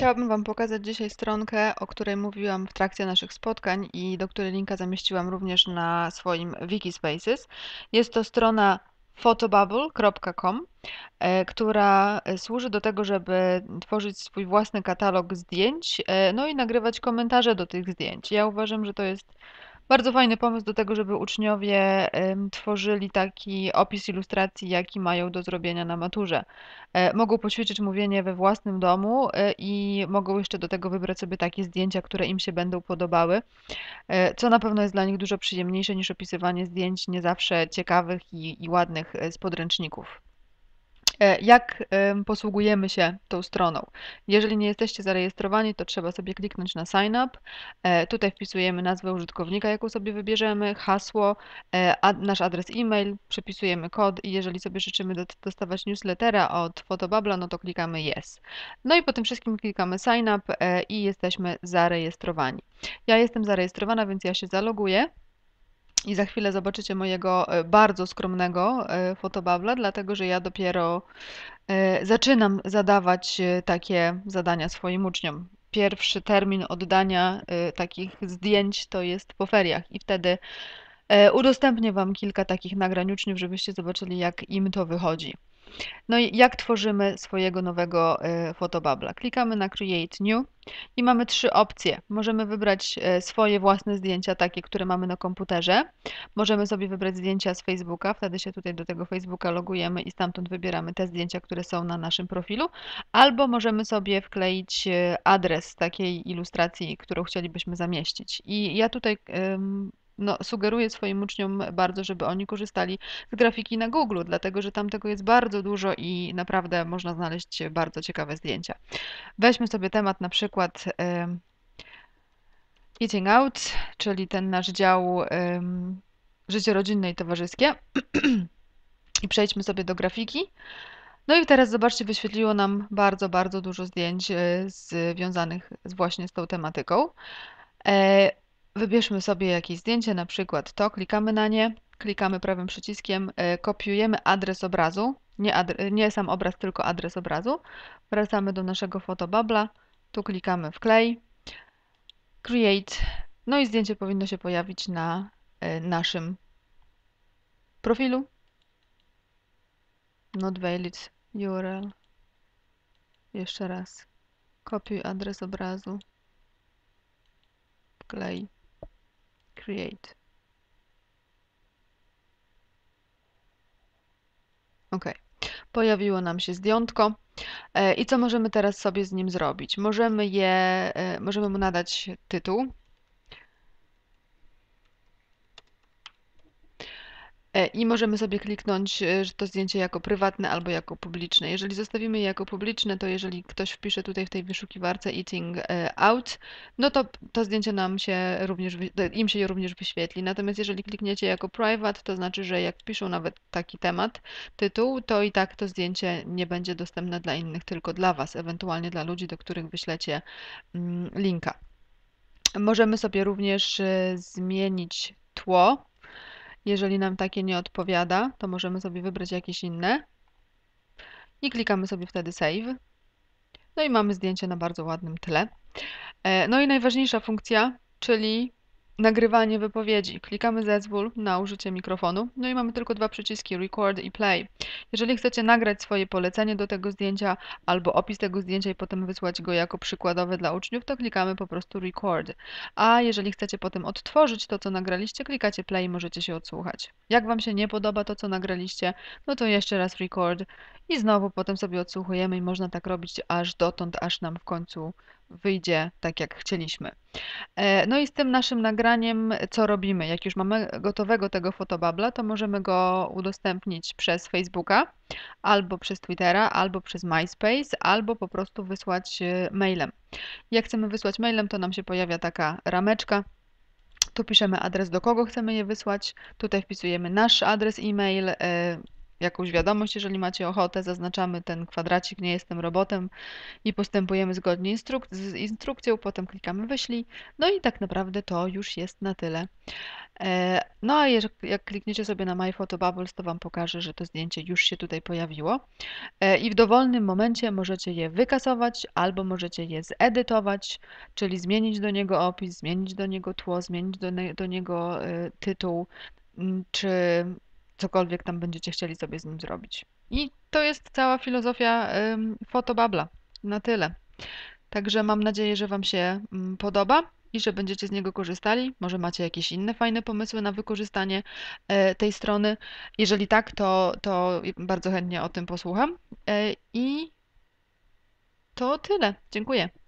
Chciałabym Wam pokazać dzisiaj stronkę, o której mówiłam w trakcie naszych spotkań i do której linka zamieściłam również na swoim Wikispaces. Jest to strona photobubble.com, e, która służy do tego, żeby tworzyć swój własny katalog zdjęć, e, no i nagrywać komentarze do tych zdjęć. Ja uważam, że to jest bardzo fajny pomysł do tego, żeby uczniowie tworzyli taki opis ilustracji, jaki mają do zrobienia na maturze. E, mogą poćwiczyć mówienie we własnym domu e, i mogą jeszcze do tego wybrać sobie takie zdjęcia, które im się będą podobały, e, co na pewno jest dla nich dużo przyjemniejsze niż opisywanie zdjęć nie zawsze ciekawych i, i ładnych z podręczników. E, jak posługujemy się tą stroną. Jeżeli nie jesteście zarejestrowani, to trzeba sobie kliknąć na sign up. E, tutaj wpisujemy nazwę użytkownika, jaką sobie wybierzemy, hasło, e, nasz adres e-mail, przepisujemy kod i jeżeli sobie życzymy dostawać newslettera od Fotobabla, no to klikamy yes. No i po tym wszystkim klikamy sign up i jesteśmy zarejestrowani. Ja jestem zarejestrowana, więc ja się zaloguję. I za chwilę zobaczycie mojego e, bardzo skromnego e, fotobabla, dlatego że ja dopiero e, zaczynam zadawać takie zadania swoim uczniom. Pierwszy termin oddania takich zdjęć to jest po feriach i wtedy udostępnię Wam kilka takich nagrań uczniów, żebyście zobaczyli jak im to wychodzi. No i jak tworzymy swojego nowego e, fotobabla? Klikamy na Create New i mamy trzy opcje. Możemy wybrać e, swoje własne zdjęcia, takie, które mamy na komputerze. Możemy sobie wybrać zdjęcia z Facebooka, wtedy się tutaj do tego Facebooka logujemy i stamtąd wybieramy te zdjęcia, które są na naszym profilu. Albo możemy sobie wkleić e, adres takiej ilustracji, którą chcielibyśmy zamieścić. I ja tutaj no, sugeruję swoim uczniom bardzo, żeby oni korzystali z grafiki na Google, dlatego że tam tego jest bardzo dużo i naprawdę można znaleźć bardzo ciekawe zdjęcia. Weźmy sobie temat na przykład Eating Out, czyli ten nasz dział życie rodzinne i towarzyskie. I przejdźmy sobie do grafiki. No i teraz zobaczcie, wyświetliło nam bardzo, bardzo dużo zdjęć e, związanych właśnie z tą tematyką. E, Wybierzmy sobie jakieś zdjęcie, na przykład to, klikamy na nie, klikamy prawym przyciskiem, e, kopiujemy adres obrazu, nie, adre, nie sam obraz, tylko adres obrazu. Wracamy do naszego fotobabla, tu klikamy wklej, create, no i zdjęcie powinno się pojawić na e, naszym profilu. Not valid URL. Jeszcze raz. Kopiuj adres obrazu. Wklej create. Ok, pojawiło nam się zdjątko. E, I co możemy teraz sobie z nim zrobić? Możemy je, e, możemy mu nadać tytuł. E, i możemy sobie kliknąć e, że to zdjęcie jako prywatne albo jako publiczne. Jeżeli zostawimy je jako publiczne, to jeżeli ktoś wpisze tutaj w tej wyszukiwarce eating e, out, no to to zdjęcie nam się również, im się również wyświetli. Natomiast jeżeli klikniecie jako private, to znaczy, że jak piszą nawet taki temat, tytuł, to i tak to zdjęcie nie będzie dostępne dla innych, tylko dla Was, ewentualnie dla ludzi, do których wyślecie mm, linka. Możemy sobie również zmienić tło jeżeli nam takie nie odpowiada, to możemy sobie wybrać jakieś inne. I klikamy sobie wtedy Save. No i mamy zdjęcie na bardzo ładnym tle. E, no i najważniejsza funkcja, czyli nagrywanie wypowiedzi. Klikamy zezwól na użycie mikrofonu, no i mamy tylko dwa przyciski record i play. Jeżeli chcecie nagrać swoje polecenie do tego zdjęcia albo opis tego zdjęcia i potem wysłać go jako przykładowe dla uczniów, to klikamy po prostu record. A jeżeli chcecie potem odtworzyć to, co nagraliście, klikacie play i możecie się odsłuchać. Jak Wam się nie podoba to, co nagraliście, no to jeszcze raz record i znowu potem sobie odsłuchujemy i można tak robić aż dotąd, aż nam w końcu wyjdzie tak, jak chcieliśmy. E, no i z tym naszym nagraniem, co robimy? Jak już mamy gotowego tego fotobabla, to możemy go udostępnić przez Facebooka, albo przez Twittera, albo przez MySpace, albo po prostu wysłać e, mailem. Jak chcemy wysłać mailem, to nam się pojawia taka rameczka, tu piszemy adres, do kogo chcemy je wysłać. Tutaj wpisujemy nasz adres e-mail, e, jakąś wiadomość, jeżeli macie ochotę, zaznaczamy ten kwadracik, nie jestem robotem i postępujemy zgodnie instruk z instrukcją, potem klikamy wyślij, no i tak naprawdę to już jest na tyle. E, no a jak, jak klikniecie sobie na My Photo Bubbles, to Wam pokaże, że to zdjęcie już się tutaj pojawiło e, i w dowolnym momencie możecie je wykasować albo możecie je zedytować, czyli zmienić do niego opis, zmienić do niego tło, zmienić do, do niego e, tytuł, czy cokolwiek tam będziecie chcieli sobie z nim zrobić. I to jest cała filozofia fotobabla. Na tyle. Także mam nadzieję, że Wam się mm, podoba i że będziecie z niego korzystali. Może macie jakieś inne fajne pomysły na wykorzystanie e, tej strony. Jeżeli tak, to, to bardzo chętnie o tym posłucham. E, I to tyle. Dziękuję.